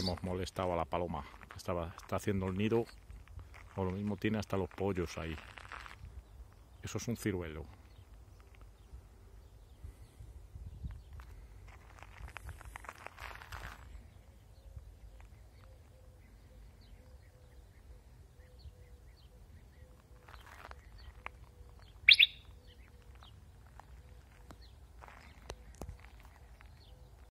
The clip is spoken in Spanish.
hemos molestado a la paloma. Estaba, está haciendo el nido, o lo mismo tiene hasta los pollos ahí. Eso es un ciruelo.